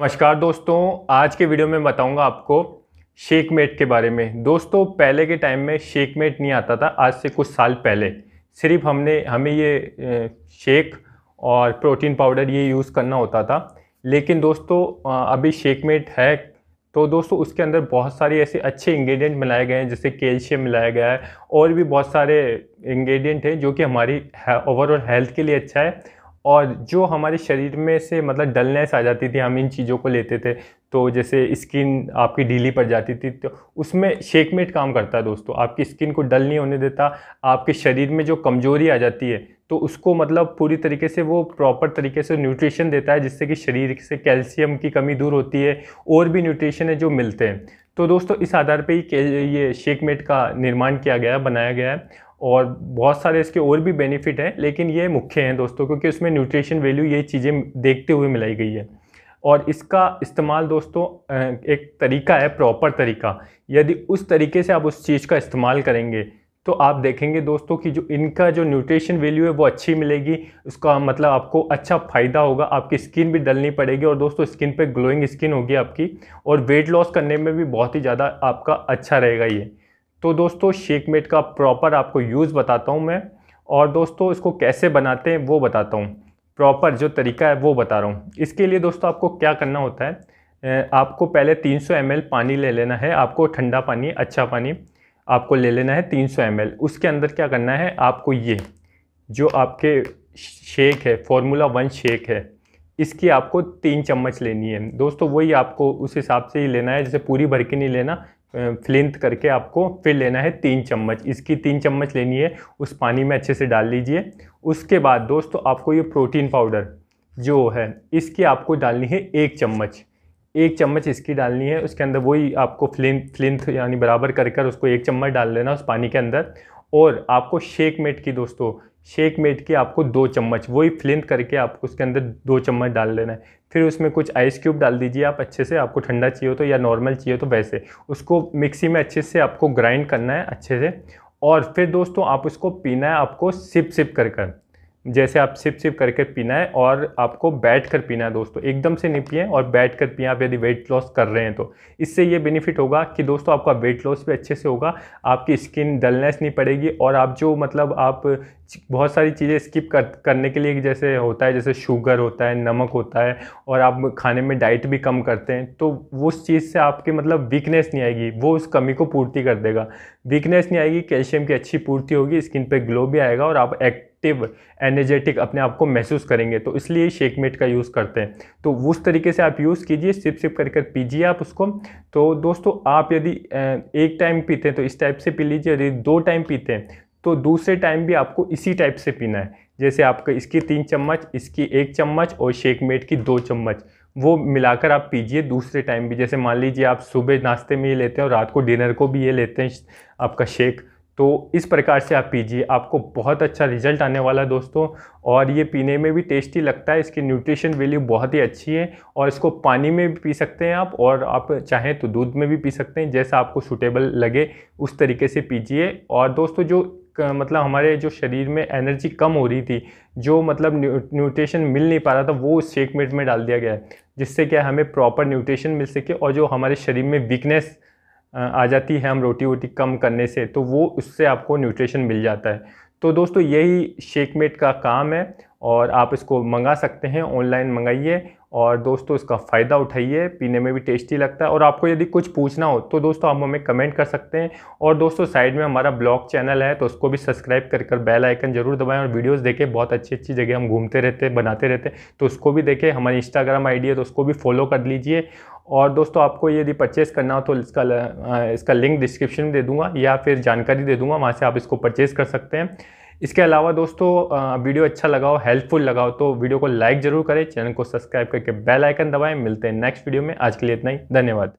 नमस्कार दोस्तों आज के वीडियो में बताऊंगा आपको शेकमेट के बारे में दोस्तों पहले के टाइम में शेकमेट नहीं आता था आज से कुछ साल पहले सिर्फ हमने हमें ये शेक और प्रोटीन पाउडर ये यूज़ करना होता था लेकिन दोस्तों अभी शेकमेट है तो दोस्तों उसके अंदर बहुत सारे ऐसे अच्छे इंग्रेडिएंट मिलाए गए हैं जैसे कैल्शियम मिलाया गया है और भी बहुत सारे इंग्रेडिएंट हैं जो कि हमारी ओवरऑल हेल्थ के लिए अच्छा है और जो हमारे शरीर में से मतलब डलनेस आ जाती थी हम इन चीज़ों को लेते थे तो जैसे स्किन आपकी ढीली पड़ जाती थी तो उसमें शेकमेट काम करता है दोस्तों आपकी स्किन को डल नहीं होने देता आपके शरीर में जो कमज़ोरी आ जाती है तो उसको मतलब पूरी तरीके से वो प्रॉपर तरीके से न्यूट्रिशन देता है जिससे कि शरीर से कैल्शियम की कमी दूर होती है और भी न्यूट्रिशन है जो मिलते हैं तो दोस्तों इस आधार पर ही ये शेकमेट का निर्माण किया गया बनाया गया है और बहुत सारे इसके और भी बेनिफिट हैं लेकिन ये मुख्य हैं दोस्तों क्योंकि उसमें न्यूट्रिशन वैल्यू ये चीज़ें देखते हुए मिलाई गई है और इसका इस्तेमाल दोस्तों एक तरीका है प्रॉपर तरीका यदि उस तरीके से आप उस चीज़ का इस्तेमाल करेंगे तो आप देखेंगे दोस्तों कि जो इनका जो न्यूट्रिशन वैल्यू है वो अच्छी मिलेगी उसका मतलब आपको अच्छा फ़ायदा होगा आपकी स्किन भी डलनी पड़ेगी और दोस्तों स्किन पे ग्लोइंग स्किन होगी आपकी और वेट लॉस करने में भी बहुत ही ज़्यादा आपका अच्छा रहेगा ये तो दोस्तों शेकमेट का प्रॉपर आपको यूज़ बताता हूँ मैं और दोस्तों इसको कैसे बनाते हैं वो बताता हूँ प्रॉपर जो तरीका है वो बता रहा हूँ इसके लिए दोस्तों आपको क्या करना होता है आपको पहले 300 सौ पानी ले लेना है आपको ठंडा पानी अच्छा पानी आपको ले लेना है 300 सौ उसके अंदर क्या करना है आपको ये जो आपके शेक है फॉर्मूला वन शेक है इसकी आपको तीन चम्मच लेनी है दोस्तों वही आपको उस हिसाब से ही लेना है जैसे पूरी भर के नहीं लेना फ्लिंथ करके आपको फिर लेना है तीन चम्मच इसकी तीन चम्मच लेनी है उस पानी में अच्छे से डाल लीजिए उसके बाद दोस्तों आपको ये प्रोटीन पाउडर जो है इसकी आपको डालनी है एक चम्मच एक चम्मच इसकी डालनी है उसके अंदर वही आपको फ्लिंथ फ्लिंथ यानी बराबर कर कर उसको एक चम्मच डाल लेना उस पानी के अंदर और आपको शेक मेट की दोस्तों शेक मेट की आपको दो चम्मच वही फ्लिंथ करके आपको उसके अंदर दो चम्मच डाल लेना है फिर उसमें कुछ आइस क्यूब डाल दीजिए आप अच्छे से आपको ठंडा चाहिए तो या नॉर्मल चाहिए तो वैसे उसको मिक्सी में अच्छे से आपको ग्राइंड करना है अच्छे से और फिर दोस्तों आप उसको पीना है आपको सिप सिप कर कर जैसे आप सिप सिप करके पीना है और आपको बैठ कर पीना है दोस्तों एकदम से नहीं पिए और बैठ कर पिए आप यदि वेट लॉस कर रहे हैं तो इससे ये बेनिफिट होगा कि दोस्तों आपका वेट लॉस भी अच्छे से होगा आपकी स्किन डलनेस नहीं पड़ेगी और आप जो मतलब आप बहुत सारी चीज़ें स्किप कर करने के लिए जैसे होता है जैसे शुगर होता है नमक होता है और आप खाने में डाइट भी कम करते हैं तो उस चीज़ से आपके मतलब वीकनेस नहीं आएगी वो उस कमी को पूर्ति कर देगा वीकनेस नहीं आएगी कैल्शियम की अच्छी पूर्ति होगी स्किन पर ग्लो भी आएगा और आप एक्ट एक्टिव एनर्जेटिक अपने आप को महसूस करेंगे तो इसलिए शेकमेट का यूज़ करते हैं तो उस तरीके से आप यूज़ कीजिए सिप सिप कर कर पीजिए आप उसको तो दोस्तों आप यदि एक टाइम पीते हैं तो इस टाइप से पी लीजिए यदि दो टाइम पीते हैं तो दूसरे टाइम भी आपको इसी टाइप से पीना है जैसे आपका इसकी तीन चम्मच इसकी एक चम्मच और शेकमेट की दो चम्मच वो मिलाकर आप पीजिए दूसरे टाइम भी जैसे मान लीजिए आप सुबह नाश्ते में ये लेते हैं और रात को डिनर को भी ये लेते हैं आपका शेक तो इस प्रकार से आप पीजिए आपको बहुत अच्छा रिजल्ट आने वाला है दोस्तों और ये पीने में भी टेस्टी लगता है इसकी न्यूट्रिशन वैल्यू बहुत ही अच्छी है और इसको पानी में भी पी सकते हैं आप और आप चाहें तो दूध में भी पी सकते हैं जैसा आपको सूटेबल लगे उस तरीके से पीजिए और दोस्तों जो मतलब हमारे जो शरीर में एनर्जी कम हो रही थी जो मतलब न्यूट्रिशन मिल नहीं पा रहा था वो शेक मेट में डाल दिया गया है जिससे क्या हमें प्रॉपर न्यूट्रिशन मिल सके और जो हमारे शरीर में वीकनेस आ जाती है हम रोटी वोटी कम करने से तो वो उससे आपको न्यूट्रिशन मिल जाता है तो दोस्तों यही शेकमेट का काम है और आप इसको मंगा सकते हैं ऑनलाइन मंगाइए और दोस्तों इसका फ़ायदा उठाइए पीने में भी टेस्टी लगता है और आपको यदि कुछ पूछना हो तो दोस्तों आप हमें कमेंट कर सकते हैं और दोस्तों साइड में हमारा ब्लॉग चैनल है तो उसको भी सब्सक्राइब कर कर बेल आइकन जरूर दबाएं और वीडियोस देखें बहुत अच्छी अच्छी जगह हम घूमते रहते बनाते रहते तो उसको भी देखें हमारी इंस्टाग्राम आई है तो उसको भी फॉलो कर लीजिए और दोस्तों आपको यदि परचेज़ करना हो तो इसका इसका लिंक डिस्क्रिप्शन में दे दूंगा या फिर जानकारी दे दूंगा वहाँ से आप इसको परचेज़ कर सकते हैं इसके अलावा दोस्तों वीडियो अच्छा लगाओ हेल्पफुल लगाओ तो वीडियो को लाइक ज़रूर करें चैनल को सब्सक्राइब करके बेल आइकन दबाएं मिलते हैं नेक्स्ट वीडियो में आज के लिए इतना ही धन्यवाद